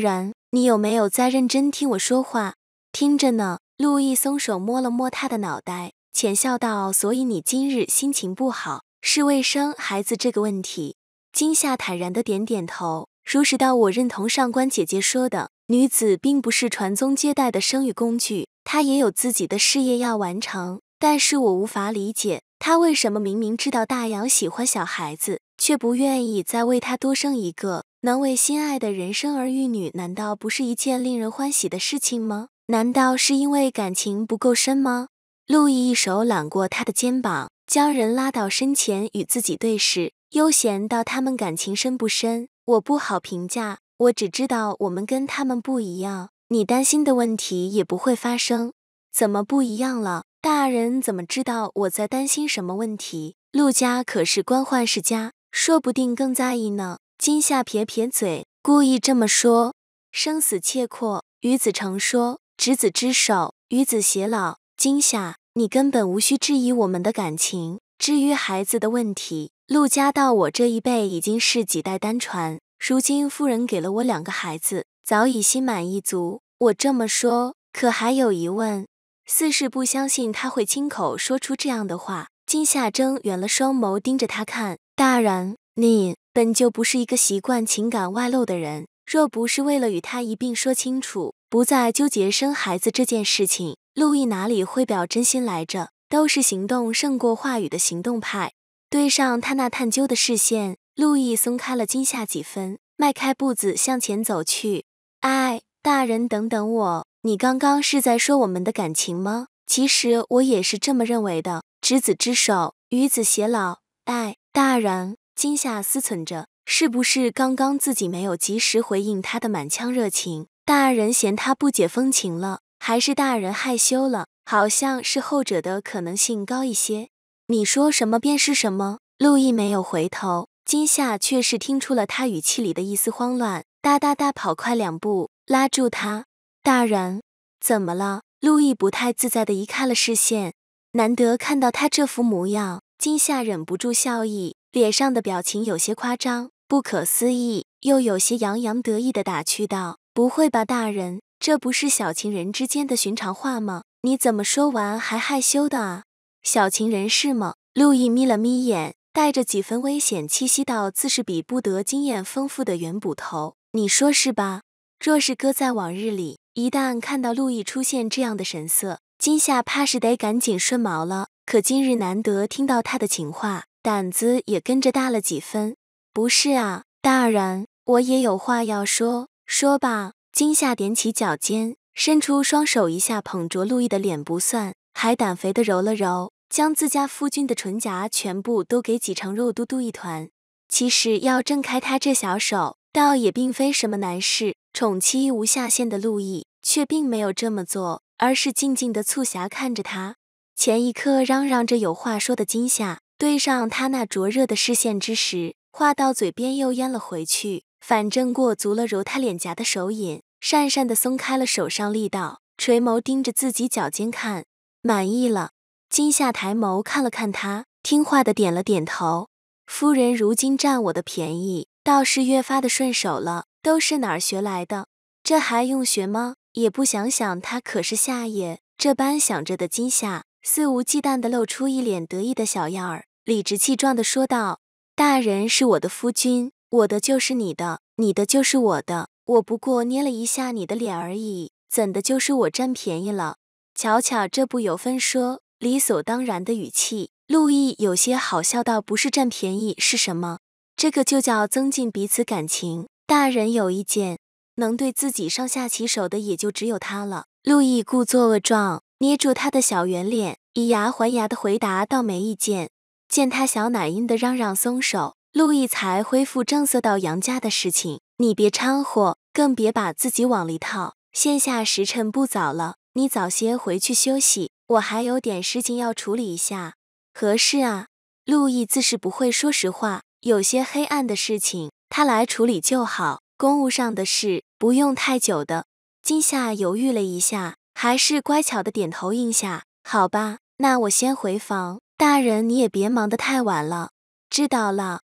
然，你有没有在认真听我说话？听着呢。陆毅松手摸了摸他的脑袋，浅笑道：“所以你今日心情不好，是为生孩子这个问题。”金夏坦然的点点头，如实道：“我认同上官姐姐说的，女子并不是传宗接代的生育工具，她也有自己的事业要完成。但是我无法理解，她为什么明明知道大杨喜欢小孩子，却不愿意再为他多生一个。”能为心爱的人生儿育女，难道不是一件令人欢喜的事情吗？难道是因为感情不够深吗？陆毅一手揽过他的肩膀，将人拉到身前与自己对视，悠闲到他们感情深不深，我不好评价。我只知道我们跟他们不一样，你担心的问题也不会发生。怎么不一样了？大人怎么知道我在担心什么问题？陆家可是官宦世家，说不定更在意呢。金夏撇撇嘴，故意这么说：“生死契阔，与子成说，执子之手，与子偕老。”金夏，你根本无需质疑我们的感情。至于孩子的问题，陆家到我这一辈已经是几代单传，如今夫人给了我两个孩子，早已心满意足。我这么说，可还有疑问？四是不相信他会亲口说出这样的话。金夏睁圆了双眸，盯着他看：“大人。”你本就不是一个习惯情感外露的人，若不是为了与他一并说清楚，不再纠结生孩子这件事情，路易哪里会表真心来着？都是行动胜过话语的行动派。对上他那探究的视线，路易松开了惊吓几分，迈开步子向前走去。哎，大人，等等我！你刚刚是在说我们的感情吗？其实我也是这么认为的。执子之手，与子偕老。哎，大人。今夏思忖着，是不是刚刚自己没有及时回应他的满腔热情，大人嫌他不解风情了，还是大人害羞了？好像是后者的可能性高一些。你说什么便是什么。陆毅没有回头，金夏却是听出了他语气里的一丝慌乱。哒哒哒，跑快两步，拉住他。大人，怎么了？陆毅不太自在的移开了视线。难得看到他这副模样，金夏忍不住笑意。脸上的表情有些夸张，不可思议，又有些洋洋得意的打趣道：“不会吧，大人，这不是小情人之间的寻常话吗？你怎么说完还害羞的啊？小情人是吗？”路易眯了眯眼，带着几分危险气息道：“自是比不得经验丰富的袁捕头，你说是吧？”若是搁在往日里，一旦看到路易出现这样的神色，今夏怕是得赶紧顺毛了。可今日难得听到他的情话。胆子也跟着大了几分。不是啊，大人，我也有话要说，说吧。惊夏踮起脚尖，伸出双手，一下捧着路易的脸，不算，还胆肥的揉了揉，将自家夫君的唇颊全部都给挤成肉嘟嘟一团。其实要挣开他这小手，倒也并非什么难事。宠妻无下限的路易却并没有这么做，而是静静的促狭看着他。前一刻嚷嚷着有话说的惊吓，对上他那灼热的视线之时，话到嘴边又咽了回去。反正过足了揉他脸颊的手瘾，讪讪的松开了手上力道，垂眸盯着自己脚尖看，满意了。金夏抬眸看了看他，听话的点了点头。夫人如今占我的便宜，倒是越发的顺手了。都是哪儿学来的？这还用学吗？也不想想，他可是夏爷。这般想着的金夏，肆无忌惮的露出一脸得意的小样儿。理直气壮的说道：“大人是我的夫君，我的就是你的，你的就是我的。我不过捏了一下你的脸而已，怎的，就是我占便宜了？”巧巧这不由分说、理所当然的语气，陆毅有些好笑，到不是占便宜是什么？这个就叫增进彼此感情。大人有意见，能对自己上下其手的也就只有他了。陆毅故作恶状，捏住他的小圆脸，以牙还牙的回答，倒没意见。见他小奶音的嚷嚷松手，陆毅才恢复正色道：“杨家的事情，你别掺和，更别把自己往里套。现下时辰不早了，你早些回去休息，我还有点事情要处理一下。何事啊？陆毅自是不会说实话，有些黑暗的事情他来处理就好。公务上的事不用太久的。今夏犹豫了一下，还是乖巧的点头应下。好吧，那我先回房。大人，你也别忙得太晚了。知道了。